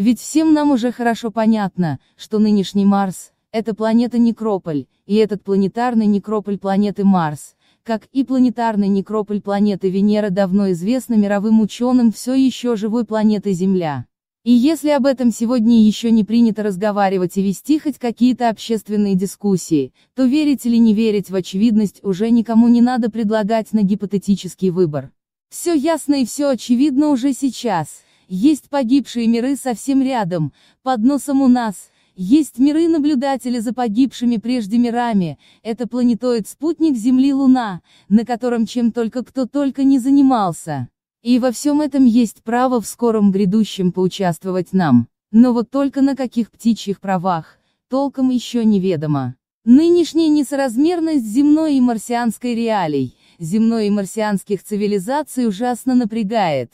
Ведь всем нам уже хорошо понятно, что нынешний Марс – это планета-некрополь, и этот планетарный некрополь планеты Марс, как и планетарный некрополь планеты Венера давно известна мировым ученым все еще живой планеты Земля. И если об этом сегодня еще не принято разговаривать и вести хоть какие-то общественные дискуссии, то верить или не верить в очевидность уже никому не надо предлагать на гипотетический выбор. Все ясно и все очевидно уже сейчас. Есть погибшие миры совсем рядом, под носом у нас, есть миры-наблюдатели за погибшими прежде мирами, это планетоид-спутник Земли-Луна, на котором чем только кто только не занимался. И во всем этом есть право в скором грядущем поучаствовать нам. Но вот только на каких птичьих правах, толком еще неведомо. Нынешняя несоразмерность земной и марсианской реалий, земной и марсианских цивилизаций ужасно напрягает.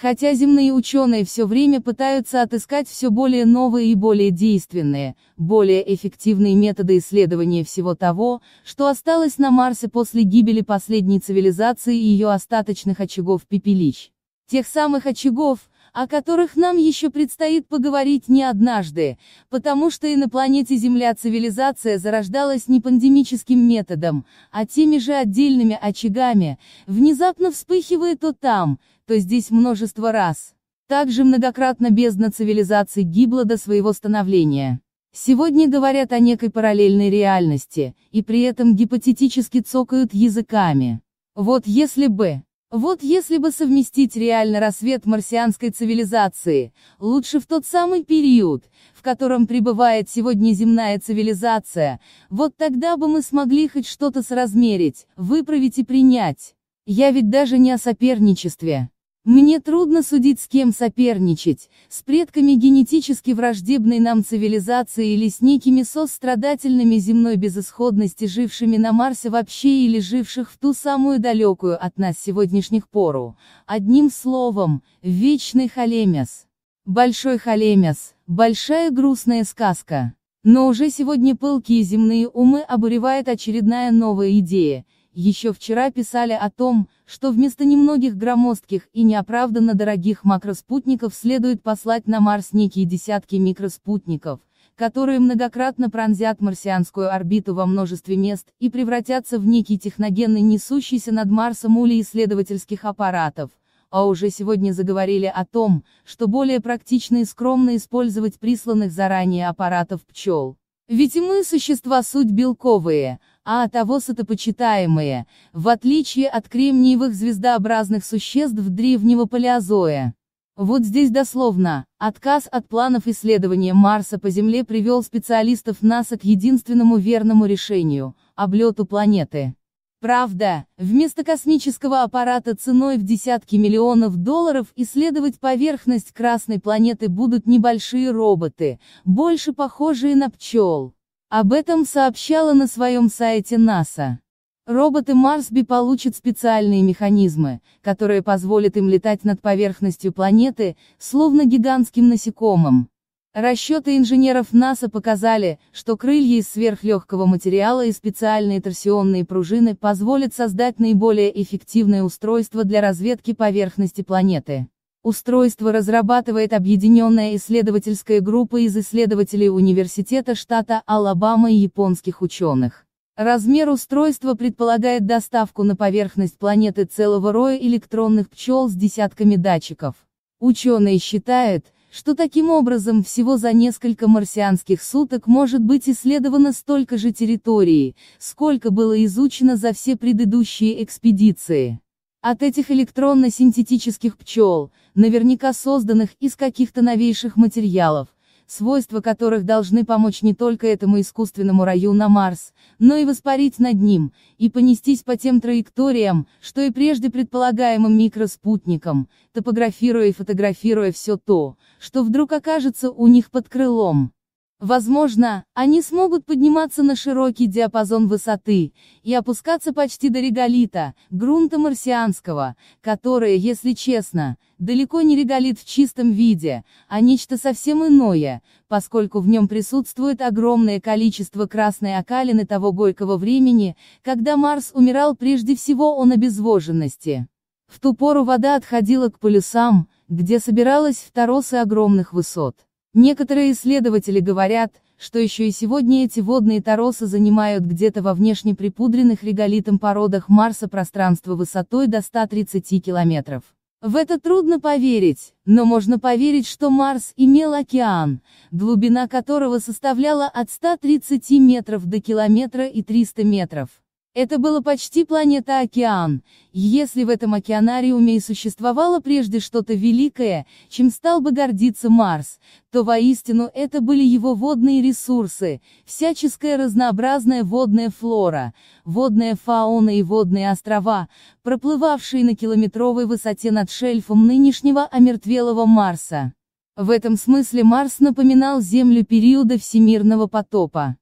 Хотя земные ученые все время пытаются отыскать все более новые и более действенные, более эффективные методы исследования всего того, что осталось на Марсе после гибели последней цивилизации и ее остаточных очагов пепелищ. Тех самых очагов, о которых нам еще предстоит поговорить не однажды, потому что и на планете Земля цивилизация зарождалась не пандемическим методом, а теми же отдельными очагами, внезапно вспыхивая то там, то здесь множество раз. Также многократно бездна цивилизации гибла до своего становления. Сегодня говорят о некой параллельной реальности, и при этом гипотетически цокают языками. Вот если бы, вот если бы совместить реально рассвет марсианской цивилизации, лучше в тот самый период, в котором пребывает сегодня земная цивилизация, вот тогда бы мы смогли хоть что-то соразмерить, выправить и принять. Я ведь даже не о соперничестве. Мне трудно судить с кем соперничать, с предками генетически враждебной нам цивилизации или с некими сострадательными земной безысходности жившими на Марсе вообще или живших в ту самую далекую от нас сегодняшних пору. Одним словом, вечный холемес. Большой холемес, большая грустная сказка. Но уже сегодня пылкие земные умы обуревает очередная новая идея, еще вчера писали о том, что вместо немногих громоздких и неоправданно дорогих макроспутников следует послать на Марс некие десятки микроспутников, которые многократно пронзят марсианскую орбиту во множестве мест и превратятся в некий техногенный несущийся над Марсом улей исследовательских аппаратов, а уже сегодня заговорили о том, что более практично и скромно использовать присланных заранее аппаратов пчел. Ведь и мы существа суть белковые, а того авосотопочитаемые, в отличие от кремниевых звездообразных существ древнего палеозоя. Вот здесь дословно, отказ от планов исследования Марса по Земле привел специалистов НАСА к единственному верному решению – облету планеты. Правда, вместо космического аппарата ценой в десятки миллионов долларов исследовать поверхность Красной планеты будут небольшие роботы, больше похожие на пчел. Об этом сообщала на своем сайте НАСА. Роботы Марсби получат специальные механизмы, которые позволят им летать над поверхностью планеты, словно гигантским насекомым. Расчеты инженеров НАСА показали, что крылья из сверхлегкого материала и специальные торсионные пружины позволят создать наиболее эффективное устройство для разведки поверхности планеты. Устройство разрабатывает объединенная исследовательская группа из исследователей Университета штата Алабама и японских ученых. Размер устройства предполагает доставку на поверхность планеты целого роя электронных пчел с десятками датчиков. Ученые считают, что таким образом всего за несколько марсианских суток может быть исследовано столько же территории, сколько было изучено за все предыдущие экспедиции. От этих электронно-синтетических пчел, наверняка созданных из каких-то новейших материалов, свойства которых должны помочь не только этому искусственному раю на Марс, но и воспарить над ним, и понестись по тем траекториям, что и прежде предполагаемым микроспутникам, топографируя и фотографируя все то, что вдруг окажется у них под крылом. Возможно, они смогут подниматься на широкий диапазон высоты и опускаться почти до реголита, грунта марсианского, которое, если честно, далеко не реголит в чистом виде, а нечто совсем иное, поскольку в нем присутствует огромное количество красной окалины того горького времени, когда Марс умирал прежде всего он обезвоженности. В ту пору вода отходила к полюсам, где собиралась в торосы огромных высот. Некоторые исследователи говорят, что еще и сегодня эти водные торосы занимают где-то во внешне припудренных реголитом породах Марса пространство высотой до 130 километров. В это трудно поверить, но можно поверить, что Марс имел океан, глубина которого составляла от 130 метров до километра и 300 метров. Это было почти планета-океан, если в этом океанариуме и существовало прежде что-то великое, чем стал бы гордиться Марс, то воистину это были его водные ресурсы, всяческая разнообразная водная флора, водная фауна и водные острова, проплывавшие на километровой высоте над шельфом нынешнего омертвелого Марса. В этом смысле Марс напоминал Землю периода Всемирного потопа.